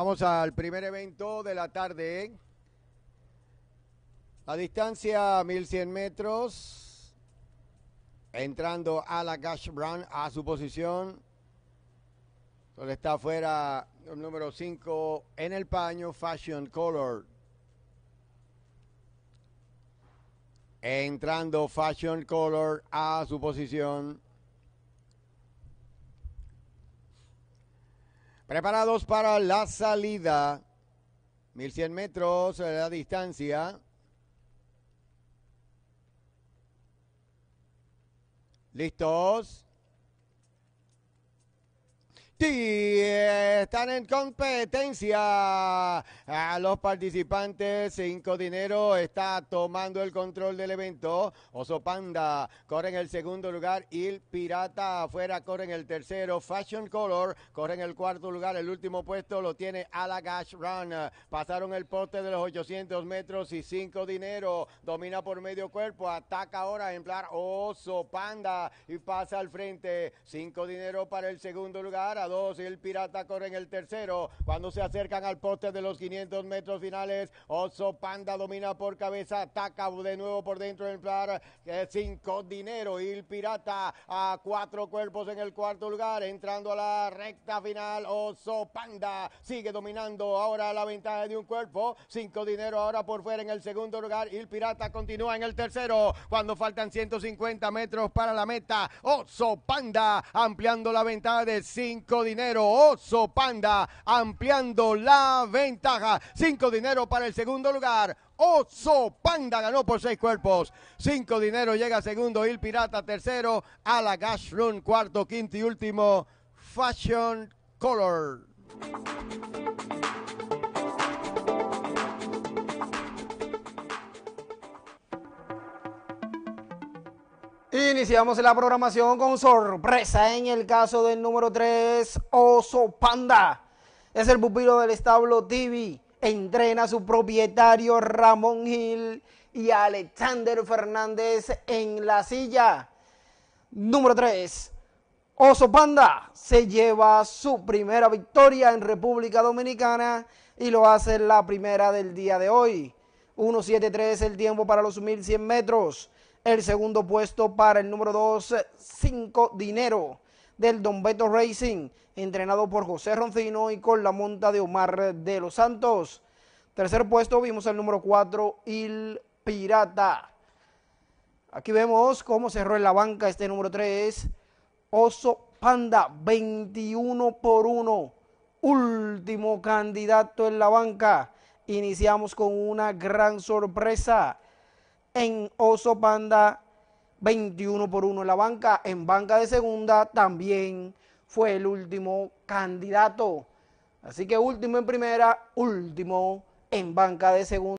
Vamos al primer evento de la tarde. ¿eh? A distancia 1100 metros. Entrando a la Cash Brown a su posición. Donde está afuera el número 5 en el paño Fashion Color. Entrando Fashion Color a su posición. Preparados para la salida. 1100 metros la distancia. ¿Listos? Eh, están en competencia a los participantes. Cinco Dinero está tomando el control del evento. Oso Panda corre en el segundo lugar. Y Pirata afuera corre en el tercero. Fashion Color corre en el cuarto lugar. El último puesto lo tiene Alagash Run. Pasaron el poste de los 800 metros y Cinco Dinero domina por medio cuerpo. Ataca ahora en plan Oso Panda y pasa al frente. Cinco Dinero para el segundo lugar dos y el Pirata corre en el tercero. Cuando se acercan al poste de los 500 metros finales, Oso Panda domina por cabeza, ataca de nuevo por dentro del par, cinco dinero y el Pirata a cuatro cuerpos en el cuarto lugar, entrando a la recta final, Oso Panda sigue dominando ahora la ventaja de un cuerpo, cinco dinero ahora por fuera en el segundo lugar y el Pirata continúa en el tercero, cuando faltan 150 metros para la meta, Oso Panda ampliando la ventaja de cinco dinero, Oso Panda, ampliando la ventaja. Cinco dinero para el segundo lugar. Oso Panda ganó por seis cuerpos. Cinco dinero llega segundo. Il Pirata tercero. A la Run cuarto, quinto y último. Fashion Color. Iniciamos la programación con sorpresa en el caso del número 3, Oso Panda. Es el pupilo del establo TV. Entrena a su propietario Ramón Gil y Alexander Fernández en la silla. Número 3. Oso Panda se lleva su primera victoria en República Dominicana y lo hace la primera del día de hoy. 1.73 el tiempo para los 1100 metros. El segundo puesto para el número 2, 5 Dinero del Don Beto Racing, entrenado por José Roncino y con la monta de Omar de los Santos. Tercer puesto vimos el número 4, Il Pirata. Aquí vemos cómo cerró en la banca este número 3, Oso Panda, 21 por 1. Último candidato en la banca. Iniciamos con una gran sorpresa en Oso Panda 21 por 1 en la banca. En banca de segunda también fue el último candidato. Así que último en primera, último en banca de segunda.